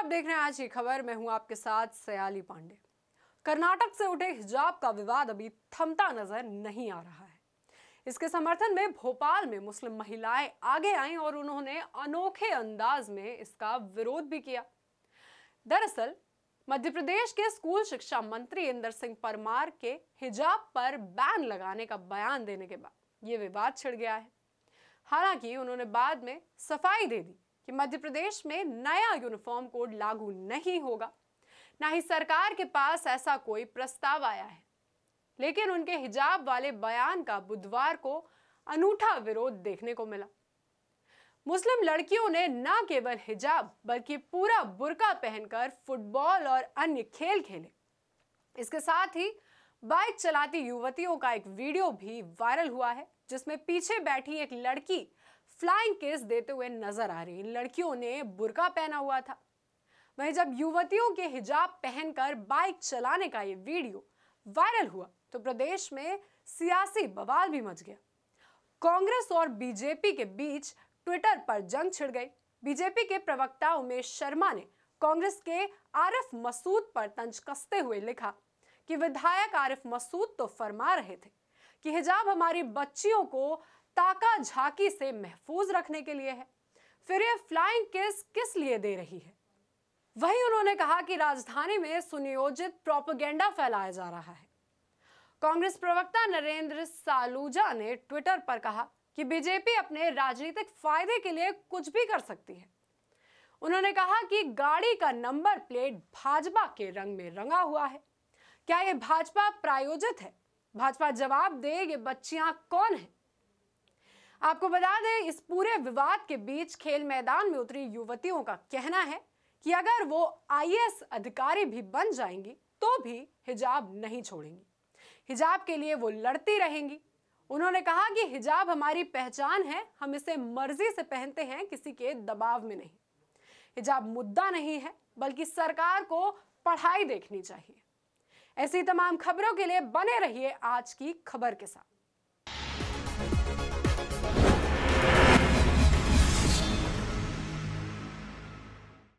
आप देख रहे हैं आज की खबर मैं हूं आपके साथ सयाली पांडे कर्नाटक से उठे हिजाब का विवाद अभी थमता नजर नहीं आ रहा है इसके समर्थन में भोपाल में मुस्लिम महिलाएं आगे आईं और उन्होंने अनोखे अंदाज में इसका विरोध भी किया दरअसल मध्य प्रदेश के स्कूल शिक्षा मंत्री इंदर सिंह परमार के हिजाब पर बैन लगाने का बयान देने के बाद ये विवाद छिड़ गया है हालांकि उन्होंने बाद में सफाई दे दी कि मध्य प्रदेश में नया यूनिफॉर्म कोड लागू नहीं होगा ना ही सरकार के पास ऐसा कोई प्रस्ताव आया है लेकिन उनके हिजाब वाले बयान का बुधवार को अनूठा विरोध देखने को मिला मुस्लिम लड़कियों ने न केवल हिजाब बल्कि पूरा बुरका पहनकर फुटबॉल और अन्य खेल खेले इसके साथ ही बाइक चलाती युवतियों का एक वीडियो भी वायरल हुआ है जिसमें पीछे बैठी एक लड़की फ्लाइंग किस देते हुए नजर आ रही इन लड़कियों ने बुरका पहना हुआ था वहीं जब युवतियों के हिजाब पहनकर बाइक चलाने का ये वीडियो वायरल हुआ तो प्रदेश में सियासी बवाल भी मच गया कांग्रेस और बीजेपी के बीच ट्विटर पर जंग छिड़ गई बीजेपी के प्रवक्ता उमेश शर्मा ने कांग्रेस के आरिफ मसूद पर तंज कसते हुए लिखा कि विधायक आरिफ मसूद तो फरमा रहे थे कि हिजाब हमारी बच्चियों को ताका झाकी से महफूज रखने के लिए है फिर ये फ्लाइंग किस किस लिए दे रही है वहीं उन्होंने कहा कि राजधानी में सुनियोजित प्रोपोगेंडा फैलाया जा रहा है कांग्रेस प्रवक्ता नरेंद्र सालूजा ने ट्विटर पर कहा कि बीजेपी अपने राजनीतिक फायदे के लिए कुछ भी कर सकती है उन्होंने कहा कि गाड़ी का नंबर प्लेट भाजपा के रंग में रंगा हुआ है क्या ये भाजपा प्रायोजित है भाजपा जवाब दे ये बच्चियां कौन है आपको बता दें इस पूरे विवाद के बीच खेल मैदान में उतरी युवतियों का कहना है कि अगर वो आईएएस अधिकारी भी बन जाएंगी तो भी हिजाब नहीं छोड़ेंगी हिजाब के लिए वो लड़ती रहेंगी उन्होंने कहा कि हिजाब हमारी पहचान है हम इसे मर्जी से पहनते हैं किसी के दबाव में नहीं हिजाब मुद्दा नहीं है बल्कि सरकार को पढ़ाई देखनी चाहिए ऐसी तमाम खबरों के लिए बने रहिए आज की खबर के साथ